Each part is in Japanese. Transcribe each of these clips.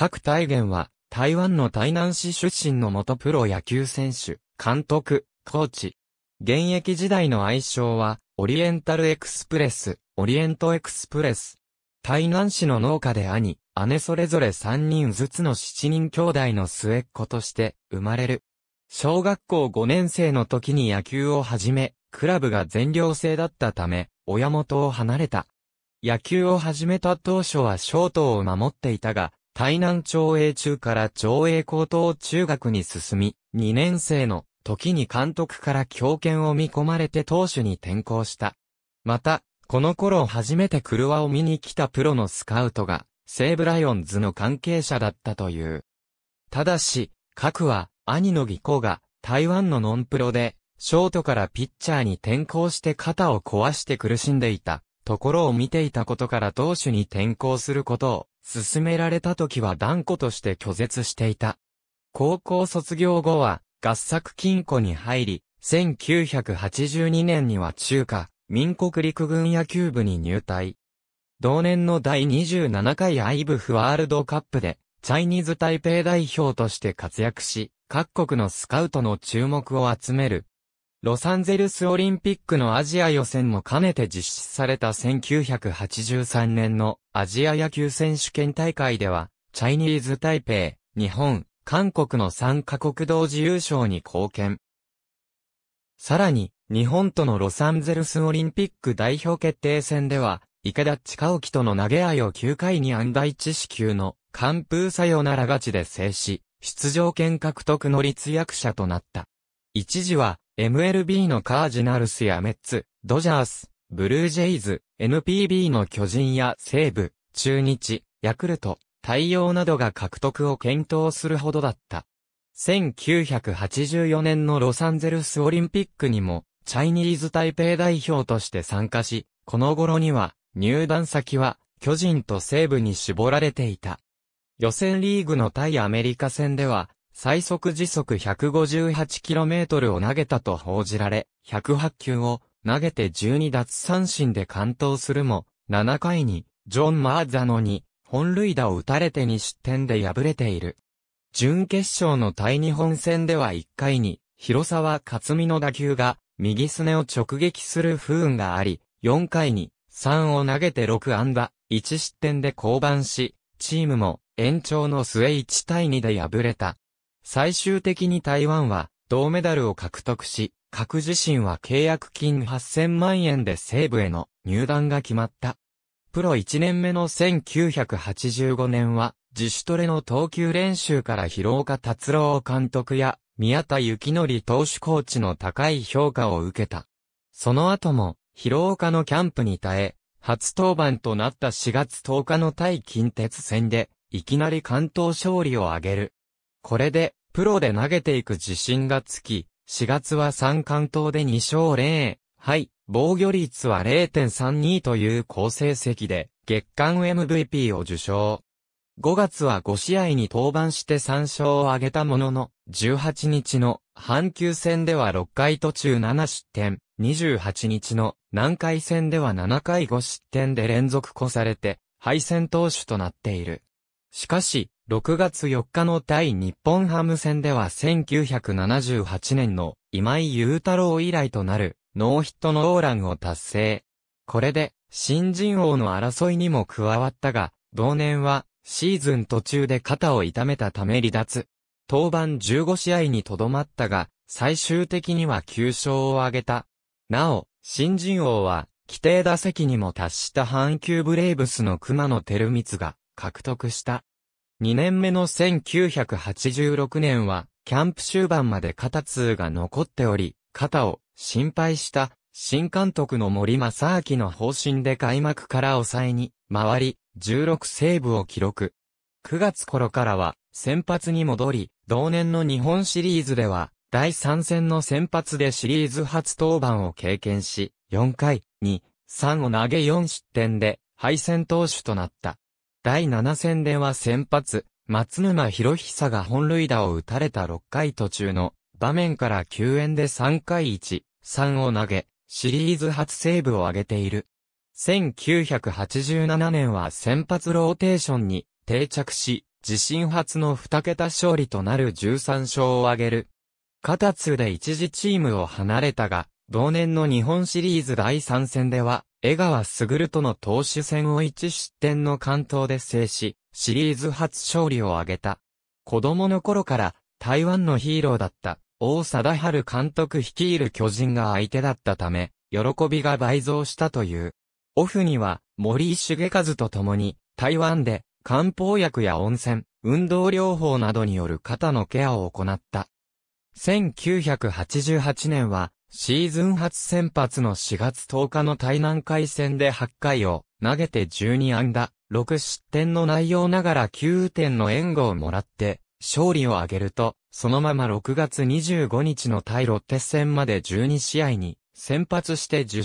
各大元は、台湾の台南市出身の元プロ野球選手、監督、コーチ。現役時代の愛称は、オリエンタルエクスプレス、オリエントエクスプレス。台南市の農家で兄、姉それぞれ3人ずつの7人兄弟の末っ子として生まれる。小学校5年生の時に野球を始め、クラブが全寮制だったため、親元を離れた。野球を始めた当初はショートを守っていたが、台南町営中から町営高等中学に進み、2年生の時に監督から強権を見込まれて投手に転向した。また、この頃初めて車を見に来たプロのスカウトが、西武ライオンズの関係者だったという。ただし、各は、兄の義子が、台湾のノンプロで、ショートからピッチャーに転向して肩を壊して苦しんでいた、ところを見ていたことから投手に転向することを勧められた時は断固として拒絶していた。高校卒業後は、合作金庫に入り、1982年には中華、民国陸軍野球部に入隊。同年の第27回アイブフワールドカップで、チャイニーズ台北代表として活躍し、各国のスカウトの注目を集める、ロサンゼルスオリンピックのアジア予選も兼ねて実施された1983年のアジア野球選手権大会では、チャイニーズ・タイペイ、日本、韓国の3カ国同時優勝に貢献。さらに、日本とのロサンゼルスオリンピック代表決定戦では、池田近沖との投げ合いを9回に安打1支給の完封さよなら勝ちで制し、出場権獲得の立役者となった。一時は、MLB のカージナルスやメッツ、ドジャース、ブルージェイズ、NPB の巨人や西武、中日、ヤクルト、太陽などが獲得を検討するほどだった。1984年のロサンゼルスオリンピックにも、チャイニーズ台北代表として参加し、この頃には、入団先は、巨人と西武に絞られていた。予選リーグの対アメリカ戦では、最速時速 158km を投げたと報じられ、108球を投げて12奪三振で完投するも、7回にジョン・マーザノに本塁打を打たれて2失点で敗れている。準決勝の対日本戦では1回に広沢克美の打球が右すねを直撃する不運があり、4回に3を投げて6安打、1失点で降板し、チームも延長の末1対2で敗れた。最終的に台湾は銅メダルを獲得し、各自身は契約金8000万円で西部への入団が決まった。プロ1年目の1985年は、自主トレの投球練習から広岡達郎監督や宮田幸則投手コーチの高い評価を受けた。その後も、広岡のキャンプに耐え、初登板となった4月10日の対近鉄戦で、いきなり関東勝利を挙げる。これで、プロで投げていく自信がつき、4月は三冠投で2勝0い、防御率は0.32という好成績で、月間 MVP を受賞。5月は5試合に登板して3勝を挙げたものの、18日の阪急戦では6回途中7失点、28日の南海戦では7回5失点で連続越されて、敗戦投手となっている。しかし、6月4日の対日本ハム戦では1978年の今井雄太郎以来となるノーヒットノーランを達成。これで新人王の争いにも加わったが、同年はシーズン途中で肩を痛めたため離脱。登板15試合にとどまったが、最終的には9勝を挙げた。なお、新人王は規定打席にも達した阪急ブレイブスの熊野照光が獲得した。2年目の1986年は、キャンプ終盤まで肩痛が残っており、肩を心配した新監督の森正明の方針で開幕から抑えに回り、16セーブを記録。9月頃からは先発に戻り、同年の日本シリーズでは、第3戦の先発でシリーズ初登板を経験し、4回に3を投げ4失点で敗戦投手となった。第7戦では先発、松沼博久が本塁打を打たれた6回途中の場面から救援で3回1、3を投げ、シリーズ初セーブを挙げている。1987年は先発ローテーションに定着し、自身初の2桁勝利となる13勝を挙げる。片津で一時チームを離れたが、同年の日本シリーズ第3戦では、江川卓との投手戦を1失点の関東で制し、シリーズ初勝利を挙げた。子供の頃から台湾のヒーローだった大貞治監督率いる巨人が相手だったため、喜びが倍増したという。オフには森井重和と共に台湾で漢方薬や温泉、運動療法などによる肩のケアを行った。1988年はシーズン初先発の4月10日の対南海戦で8回を投げて12安打、6失点の内容ながら9点の援護をもらって、勝利を挙げると、そのまま6月25日の対ロッテ戦まで12試合に、先発して10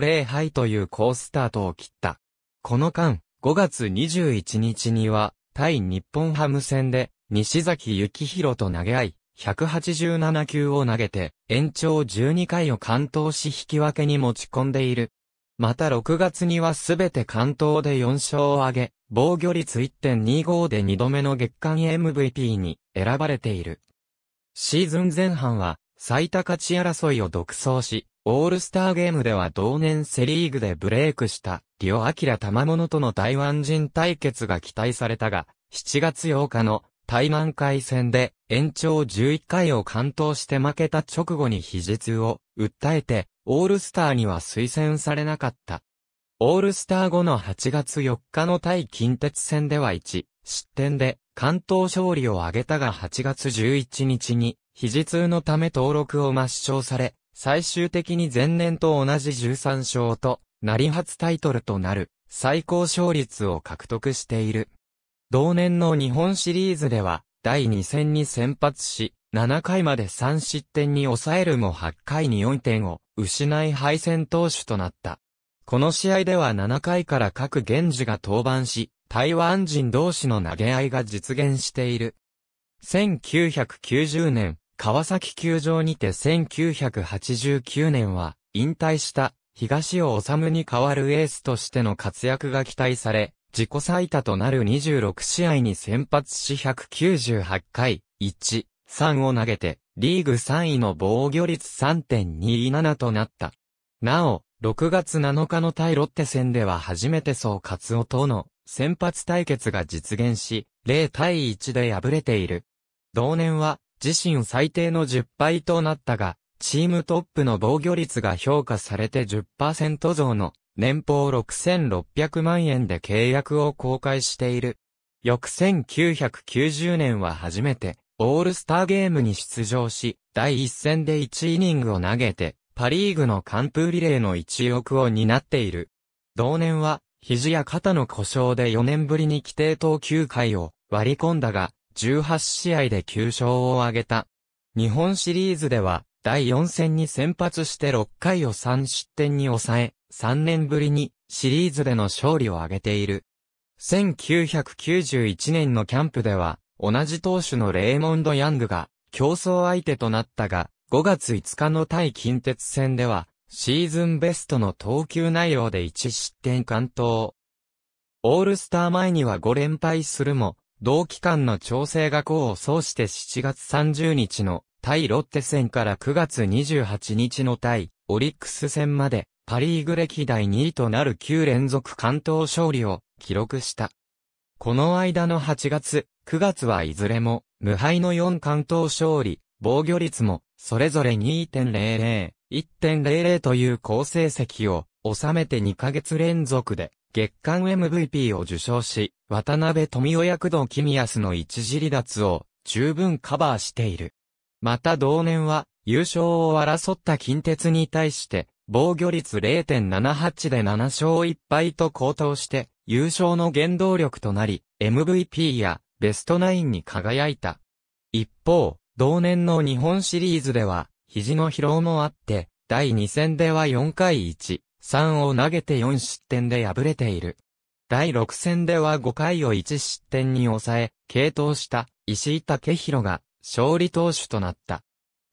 勝0敗という好スタートを切った。この間、5月21日には、対日本ハム戦で、西崎幸宏と投げ合い、187球を投げて、延長12回を完投し引き分けに持ち込んでいる。また6月にはすべて完投で4勝を挙げ、防御率1.25で2度目の月間 MVP に選ばれている。シーズン前半は最多勝ち争いを独走し、オールスターゲームでは同年セリーグでブレイクしたリオ・アキラ・モ物との台湾人対決が期待されたが、7月8日の対ン海戦で延長11回を完投して負けた直後に非実を訴えて、オールスターには推薦されなかった。オールスター後の8月4日の対近鉄戦では1、失点で関東勝利を挙げたが8月11日に、肘痛のため登録を抹消され、最終的に前年と同じ13勝と、なり初タイトルとなる、最高勝率を獲得している。同年の日本シリーズでは、第2戦に先発し、7回まで3失点に抑えるも8回に4点を失い敗戦投手となった。この試合では7回から各源氏が登板し、台湾人同士の投げ合いが実現している。1990年、川崎球場にて1989年は、引退した東尾治に代わるエースとしての活躍が期待され、自己最多となる26試合に先発し198回、1、3を投げて、リーグ3位の防御率3.27となった。なお、6月7日の対ロッテ戦では初めて総勝夫との先発対決が実現し、0対1で敗れている。同年は自身最低の10敗となったが、チームトップの防御率が評価されて10%増の年俸6600万円で契約を公開している。翌1990年は初めて、オールスターゲームに出場し、第一戦で1イニングを投げて、パリーグの完封リレーの一翼を担っている。同年は、肘や肩の故障で4年ぶりに規定投球回を割り込んだが、18試合で9勝を挙げた。日本シリーズでは、第4戦に先発して6回を3失点に抑え、3年ぶりにシリーズでの勝利を挙げている。1991年のキャンプでは、同じ投手のレーモンド・ヤングが競争相手となったが、5月5日の対近鉄戦では、シーズンベストの投球内容で1失点完投。オールスター前には5連敗するも、同期間の調整が功を奏して7月30日の対ロッテ戦から9月28日の対オリックス戦までパリーグ歴代2位となる9連続関東勝利を記録した。この間の8月、9月はいずれも無敗の4関東勝利、防御率もそれぞれ2.00、1.00という好成績を収めて2ヶ月連続で月間 MVP を受賞し、渡辺富夫役動キミスの一時離脱を十分カバーしている。また同年は優勝を争った近鉄に対して防御率0.78で7勝1敗と高騰して、優勝の原動力となり、MVP やベストナインに輝いた。一方、同年の日本シリーズでは、肘の疲労もあって、第2戦では4回1、3を投げて4失点で敗れている。第6戦では5回を1失点に抑え、継投した石井武宏が勝利投手となった。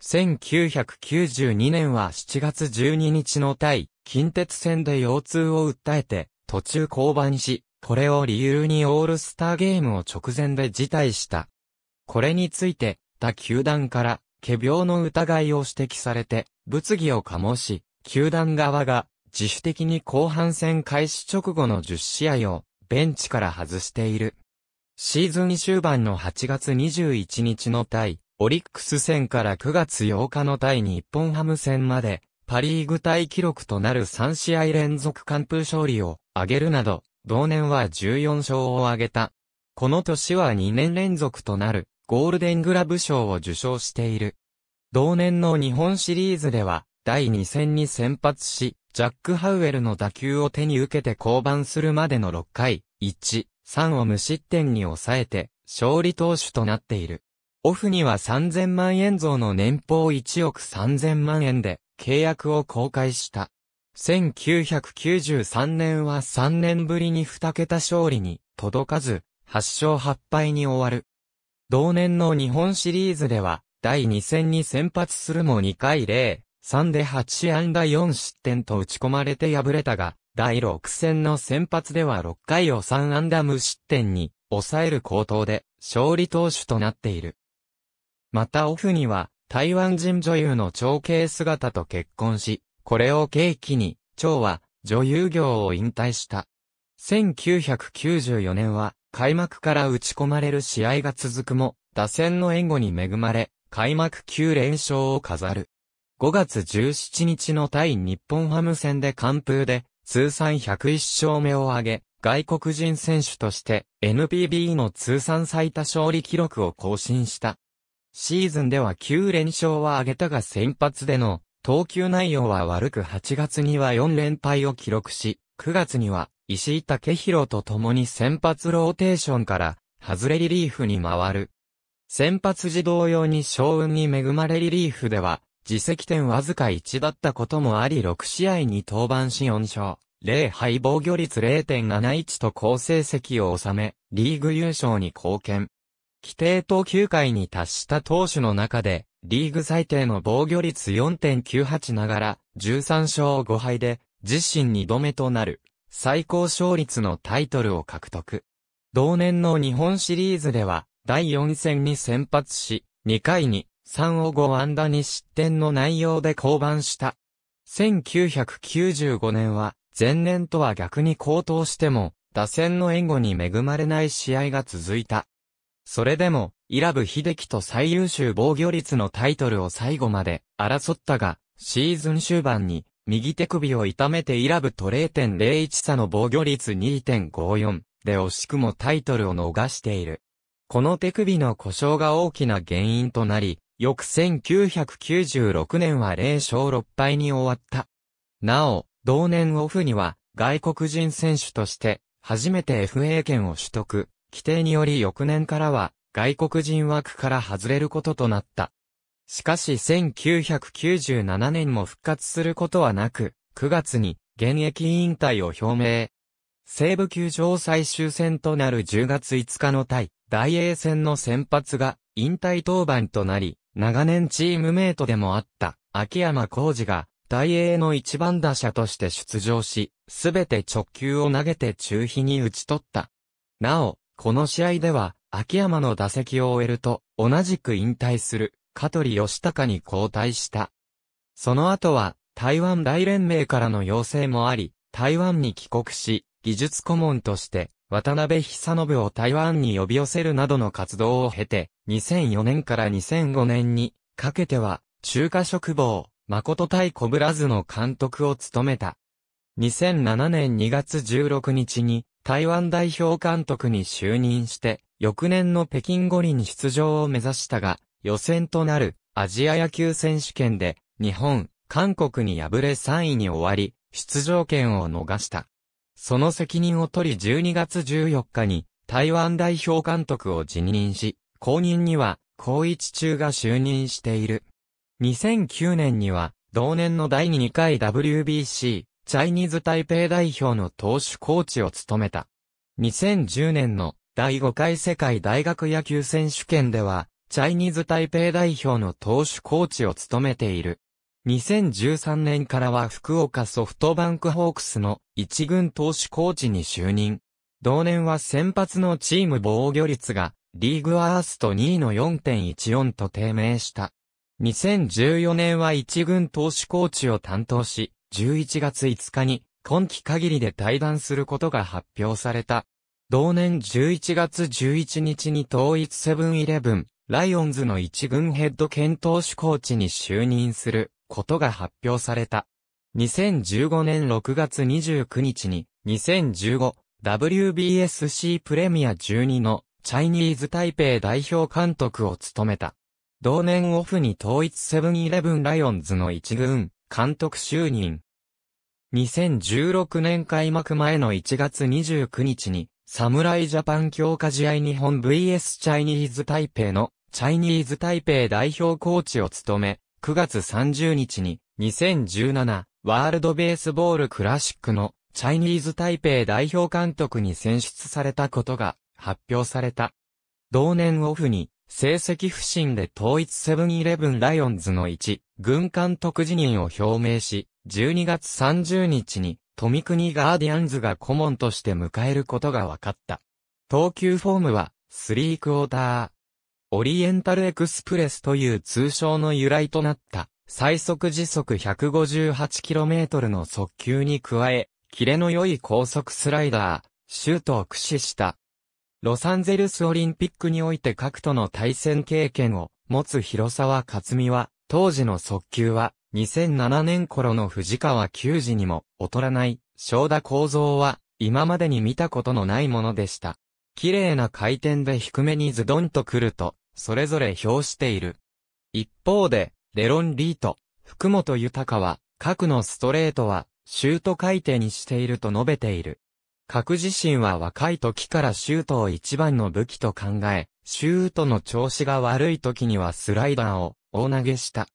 1992年は7月12日の対、近鉄戦で腰痛を訴えて、途中降板し、これを理由にオールスターゲームを直前で辞退した。これについて、他球団から、仮病の疑いを指摘されて、物議を醸し、球団側が、自主的に後半戦開始直後の10試合を、ベンチから外している。シーズン終盤の8月21日の対、オリックス戦から9月8日の対日本ハム戦まで、パリーグ対記録となる3試合連続完封勝利を挙げるなど、同年は14勝を挙げた。この年は2年連続となるゴールデングラブ賞を受賞している。同年の日本シリーズでは、第2戦に先発し、ジャック・ハウエルの打球を手に受けて降板するまでの6回、1、3を無失点に抑えて、勝利投手となっている。オフには3000万円増の年俸1億3000万円で契約を公開した。1993年は3年ぶりに2桁勝利に届かず、8勝8敗に終わる。同年の日本シリーズでは、第2戦に先発するも2回0、3で8安打4失点と打ち込まれて敗れたが、第6戦の先発では6回を3安打無失点に抑える高頭で勝利投手となっている。またオフには、台湾人女優の長兄姿と結婚し、これを契機に、長は女優業を引退した。1994年は、開幕から打ち込まれる試合が続くも、打線の援護に恵まれ、開幕9連勝を飾る。5月17日の対日本ハム戦で完封で、通算101勝目を挙げ、外国人選手として NPB の通算最多勝利記録を更新した。シーズンでは9連勝は挙げたが先発での投球内容は悪く8月には4連敗を記録し、9月には石井武宏と共に先発ローテーションから外れリリーフに回る。先発時同様に勝運に恵まれリリーフでは、自責点わずか1だったこともあり6試合に登板し4勝、0敗防御率0.71と好成績を収め、リーグ優勝に貢献。規定投球回に達した投手の中で、リーグ最低の防御率4.98ながら、13勝5敗で、自身2度目となる、最高勝率のタイトルを獲得。同年の日本シリーズでは、第4戦に先発し、2回に3を5安打に失点の内容で降板した。1995年は、前年とは逆に高騰しても、打線の援護に恵まれない試合が続いた。それでも、イラブ秀樹と最優秀防御率のタイトルを最後まで争ったが、シーズン終盤に、右手首を痛めてイラブと0.01差の防御率2.54で惜しくもタイトルを逃している。この手首の故障が大きな原因となり、翌1996年は0勝6敗に終わった。なお、同年オフには外国人選手として初めて FA 権を取得。規定により翌年からは外国人枠から外れることとなった。しかし1997年も復活することはなく、9月に現役引退を表明。西部球場最終戦となる10月5日の対、大英戦の先発が引退登板となり、長年チームメイトでもあった秋山浩二が大英の一番打者として出場し、すべて直球を投げて中飛に打ち取った。なお、この試合では、秋山の打席を終えると、同じく引退する、香取義隆に交代した。その後は、台湾大連盟からの要請もあり、台湾に帰国し、技術顧問として、渡辺久信を台湾に呼び寄せるなどの活動を経て、2004年から2005年に、かけては、中華食房、誠対コブラズの監督を務めた。2007年2月16日に、台湾代表監督に就任して、翌年の北京五輪出場を目指したが、予選となるアジア野球選手権で、日本、韓国に敗れ3位に終わり、出場権を逃した。その責任を取り12月14日に台湾代表監督を辞任し、後任には高一中が就任している。2009年には同年の第2回 WBC チャイニーズ台北代表の投手コーチを務めた。2010年の第5回世界大学野球選手権では、チャイニーズ台北代表の投手コーチを務めている。2013年からは福岡ソフトバンクホークスの一軍投手コーチに就任。同年は先発のチーム防御率がリーグアースト2位の4.14と低迷した。2014年は一軍投手コーチを担当し、11月5日に今期限りで退団することが発表された。同年11月11日に統一セブンイレブン、ライオンズの一軍ヘッド検討士コーチに就任することが発表された。2015年6月29日に 2015WBSC プレミア12のチャイニーズ台北代表監督を務めた。同年オフに統一セブンイレブンライオンズの一軍監督就任。2016年開幕前の1月29日に、侍ジャパン強化試合日本 VS チャイニーズ台北のチャイニーズ台北代表コーチを務め、9月30日に2017ワールドベースボールクラシックのチャイニーズ台北代表監督に選出されたことが発表された。同年オフに、成績不振で統一セブンイレブンライオンズの1、軍監督辞任を表明し、12月30日に、富国ガーディアンズが顧問として迎えることが分かった。投球フォームは、スリークォーター。オリエンタルエクスプレスという通称の由来となった、最速時速 158km の速球に加え、キレの良い高速スライダー、シュートを駆使したロサンゼルスオリンピックにおいて各との対戦経験を持つ広沢克美は、当時の速球は、2007年頃の藤川球児にも劣らない、正田構造は、今までに見たことのないものでした。綺麗な回転で低めにズドンと来ると、それぞれ表している。一方で、レロン・リート、福本豊は、核のストレートは、シュート回転にしていると述べている。核自身は若い時からシュートを一番の武器と考え、シュートの調子が悪い時にはスライダーを大投げした。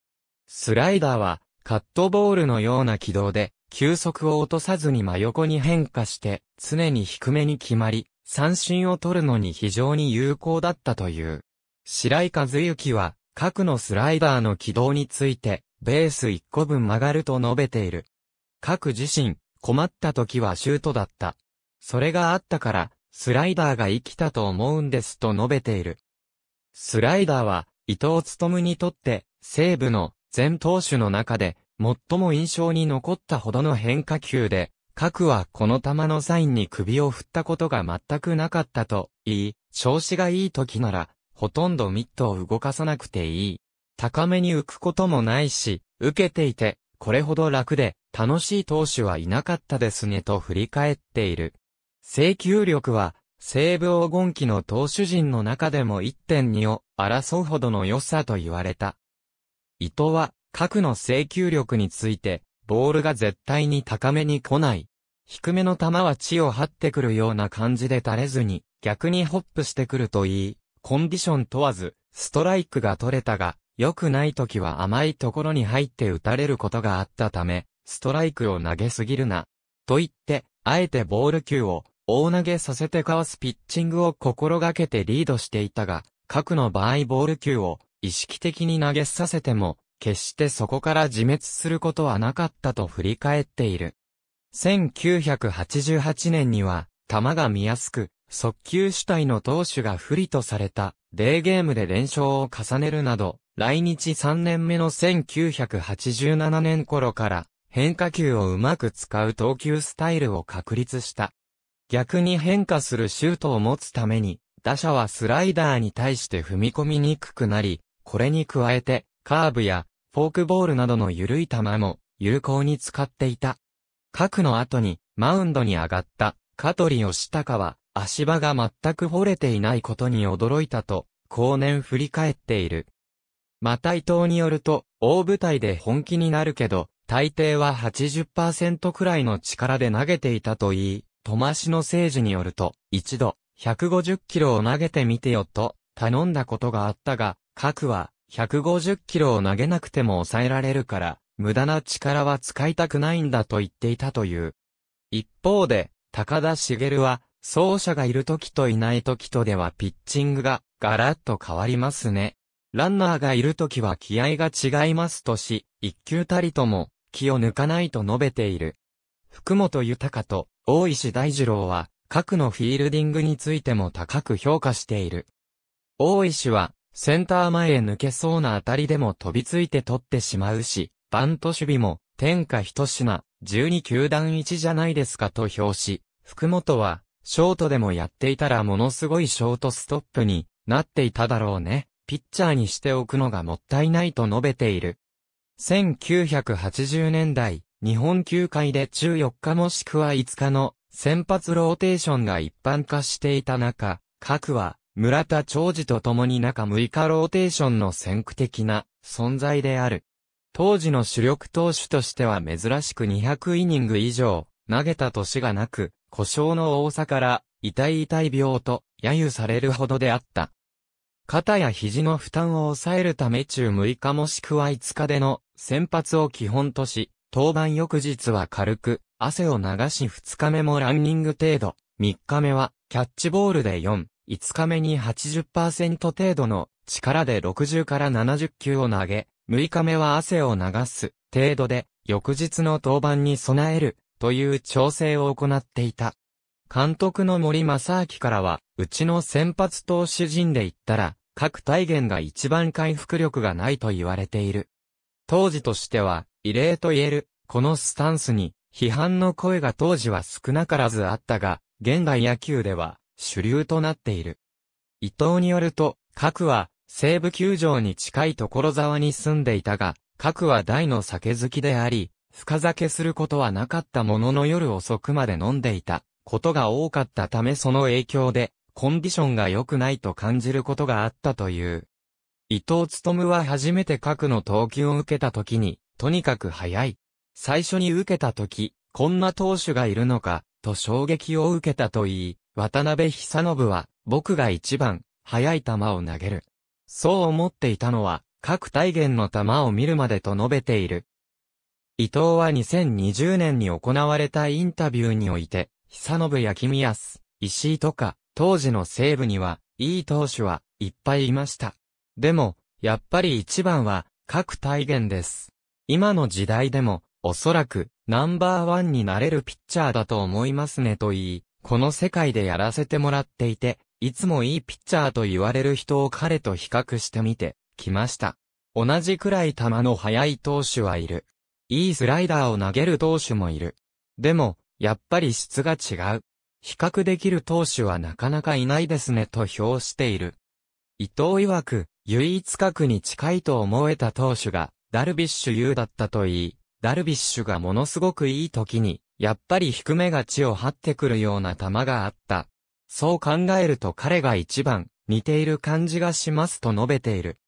スライダーはカットボールのような軌道で、球速を落とさずに真横に変化して、常に低めに決まり、三振を取るのに非常に有効だったという。白井和幸は、核のスライダーの軌道について、ベース1個分曲がると述べている。核自身、困った時はシュートだった。それがあったから、スライダーが生きたと思うんですと述べている。スライダーは、伊藤むにとって、西部の全投手の中で、最も印象に残ったほどの変化球で、核はこの球のサインに首を振ったことが全くなかったと言い、調子がいい時なら、ほとんどミットを動かさなくていい。高めに浮くこともないし、受けていて、これほど楽で、楽しい投手はいなかったですねと振り返っている。制球力は、西部黄金期の投手陣の中でも1.2を争うほどの良さと言われた。伊藤は、核の制球力について、ボールが絶対に高めに来ない。低めの球は地を張ってくるような感じで垂れずに、逆にホップしてくるといい、コンディション問わず、ストライクが取れたが、良くない時は甘いところに入って打たれることがあったため、ストライクを投げすぎるな。と言って、あえてボール球を大投げさせてかわすピッチングを心がけてリードしていたが、核の場合ボール球を意識的に投げさせても、決してそこから自滅することはなかったと振り返っている。1988年には、球が見やすく、速球主体の投手が不利とされた、デーゲームで連勝を重ねるなど、来日3年目の1987年頃から、変化球をうまく使う投球スタイルを確立した。逆に変化するシュートを持つために、打者はスライダーに対して踏み込みにくくなり、これに加えて、カーブやフォークボールなどの緩い球も有効に使っていた。核の後にマウンドに上がった香取タカは足場が全く掘れていないことに驚いたと、後年振り返っている。また伊藤によると、大舞台で本気になるけど、大抵は80%くらいの力で投げていたと言い、トマシの聖治によると、一度、150キロを投げてみてよと、頼んだことがあったが、核は、150キロを投げなくても抑えられるから、無駄な力は使いたくないんだと言っていたという。一方で、高田茂は、走者がいる時といない時とではピッチングがガラッと変わりますね。ランナーがいる時は気合が違いますとし、一球たりとも気を抜かないと述べている。福本豊と大石大二郎は、核のフィールディングについても高く評価している。大石は、センター前へ抜けそうな当たりでも飛びついて取ってしまうし、バント守備も、天下一品、12球団一じゃないですかと評し、福本は、ショートでもやっていたらものすごいショートストップになっていただろうね。ピッチャーにしておくのがもったいないと述べている。1980年代、日本球界で中4日もしくは5日の先発ローテーションが一般化していた中、各は村田長治と共に中6日ローテーションの先駆的な存在である。当時の主力投手としては珍しく200イニング以上投げた年がなく、故障の多さから痛い痛い病と揶揄されるほどであった。肩や肘の負担を抑えるため中6日もしくは5日での先発を基本とし、登板翌日は軽く、汗を流し二日目もランニング程度、三日目はキャッチボールで4、五日目に80%程度の力で60から70球を投げ、6日目は汗を流す程度で翌日の登板に備えるという調整を行っていた。監督の森正明からは、うちの先発投手陣で言ったら、各体現が一番回復力がないと言われている。当時としては、異例と言える、このスタンスに、批判の声が当時は少なからずあったが、現代野球では、主流となっている。伊藤によると、核は、西部球場に近い所沢に住んでいたが、核は大の酒好きであり、深酒することはなかったものの夜遅くまで飲んでいたことが多かったためその影響でコンディションが良くないと感じることがあったという。伊藤むは初めて核の投球を受けた時にとにかく早い。最初に受けた時、こんな投手がいるのか、と衝撃を受けたと言い、渡辺久信は、僕が一番、速い球を投げる。そう思っていたのは、各体現の球を見るまでと述べている。伊藤は2020年に行われたインタビューにおいて、久信や君安、石井とか、当時の西部には、いい投手はいっぱいいました。でも、やっぱり一番は、各体現です。今の時代でも、おそらく、ナンバーワンになれるピッチャーだと思いますねと言い、この世界でやらせてもらっていて、いつもいいピッチャーと言われる人を彼と比較してみて、きました。同じくらい球の速い投手はいる。いいスライダーを投げる投手もいる。でも、やっぱり質が違う。比較できる投手はなかなかいないですねと評している。伊藤曰く、唯一角に近いと思えた投手が、ダルビッシュ優だったといい、ダルビッシュがものすごくいい時に、やっぱり低めが地を張ってくるような球があった。そう考えると彼が一番似ている感じがしますと述べている。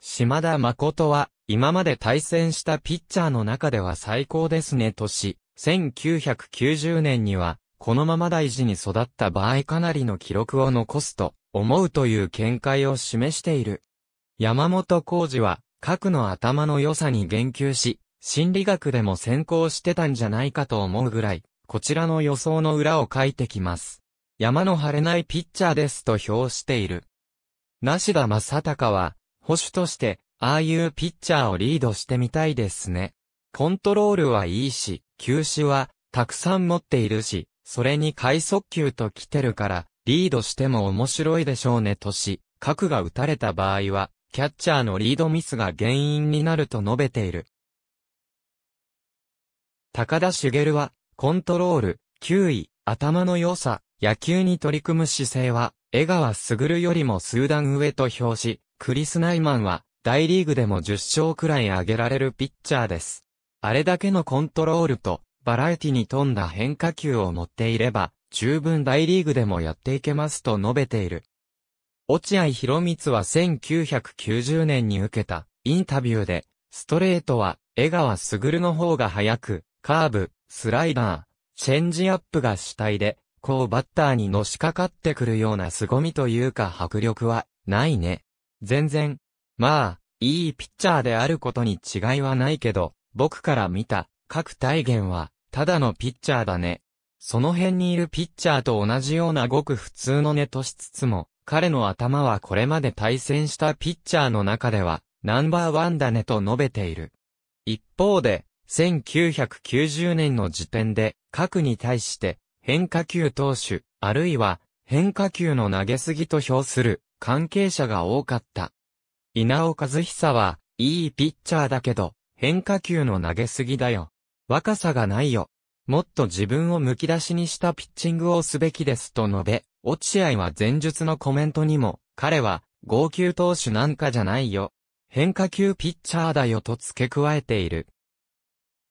島田誠は今まで対戦したピッチャーの中では最高ですねとし、1990年にはこのまま大事に育った場合かなりの記録を残すと思うという見解を示している。山本浩二は核の頭の良さに言及し、心理学でも先行してたんじゃないかと思うぐらい、こちらの予想の裏を書いてきます。山の晴れないピッチャーですと評している。梨田正隆は、保守として、ああいうピッチャーをリードしてみたいですね。コントロールはいいし、球種は、たくさん持っているし、それに快速球と来てるから、リードしても面白いでしょうねとし、核が打たれた場合は、キャッチャーのリードミスが原因になると述べている。高田茂は、コントロール、球威、頭の良さ、野球に取り組む姿勢は、江川卓よりも数段上と評し、クリス・ナイマンは、大リーグでも10勝くらい上げられるピッチャーです。あれだけのコントロールと、バラエティに富んだ変化球を持っていれば、十分大リーグでもやっていけますと述べている。落合博光は1990年に受けたインタビューで、ストレートは江川卓の方が速く、カーブ、スライダー、チェンジアップが主体で、こうバッターにのしかかってくるような凄みというか迫力は、ないね。全然。まあ、いいピッチャーであることに違いはないけど、僕から見た、各体現は、ただのピッチャーだね。その辺にいるピッチャーと同じようなごく普通のねとしつつも、彼の頭はこれまで対戦したピッチャーの中では、ナンバーワンだねと述べている。一方で、1990年の時点で、核に対して、変化球投手、あるいは、変化球の投げすぎと評する、関係者が多かった。稲尾和久は、いいピッチャーだけど、変化球の投げすぎだよ。若さがないよ。もっと自分をむき出しにしたピッチングをすべきですと述べ、落合は前述のコメントにも、彼は、号泣投手なんかじゃないよ。変化球ピッチャーだよと付け加えている。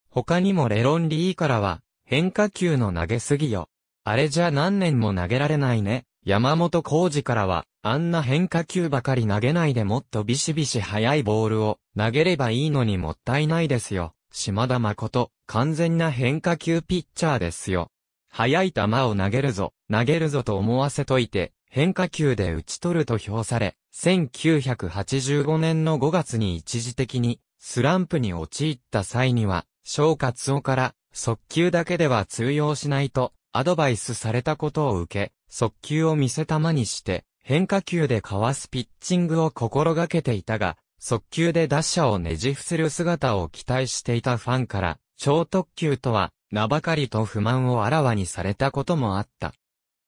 他にもレロン・リーからは、変化球の投げすぎよ。あれじゃ何年も投げられないね。山本浩二からは、あんな変化球ばかり投げないでもっとビシビシ速いボールを投げればいいのにもったいないですよ。島田誠、完全な変化球ピッチャーですよ。速い球を投げるぞ、投げるぞと思わせといて、変化球で打ち取ると評され、1985年の5月に一時的にスランプに陥った際には、小活夫から速球だけでは通用しないとアドバイスされたことを受け、速球を見せ球にして、変化球でかわすピッチングを心がけていたが、速球で打者をねじ伏せる姿を期待していたファンから、超特急とは名ばかりと不満をあらわにされたこともあった。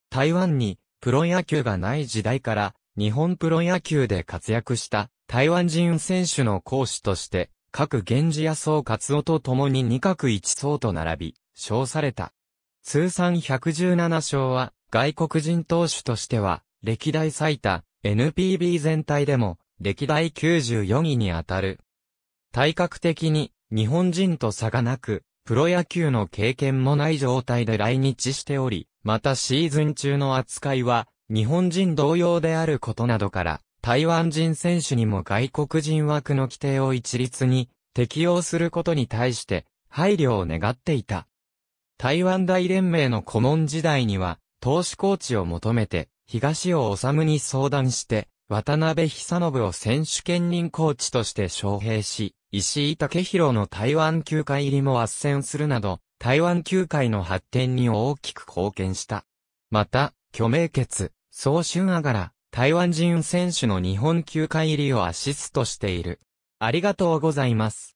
台湾にプロ野球がない時代から日本プロ野球で活躍した台湾人選手の講師として、各源氏や総活夫と共に二角一層と並び、称された。通算117勝は、外国人投手としては、歴代最多、NPB 全体でも、歴代94位にあたる。体格的に、日本人と差がなく、プロ野球の経験もない状態で来日しており、またシーズン中の扱いは、日本人同様であることなどから、台湾人選手にも外国人枠の規定を一律に適用することに対して配慮を願っていた。台湾大連盟の顧問時代には、投手コーチを求めて、東尾治に相談して、渡辺久信を選手兼任コーチとして招聘し、石井武宏の台湾球界入りも斡旋するなど、台湾球界の発展に大きく貢献した。また、巨名決、総春あがら、台湾人選手の日本球界入りをアシストしている。ありがとうございます。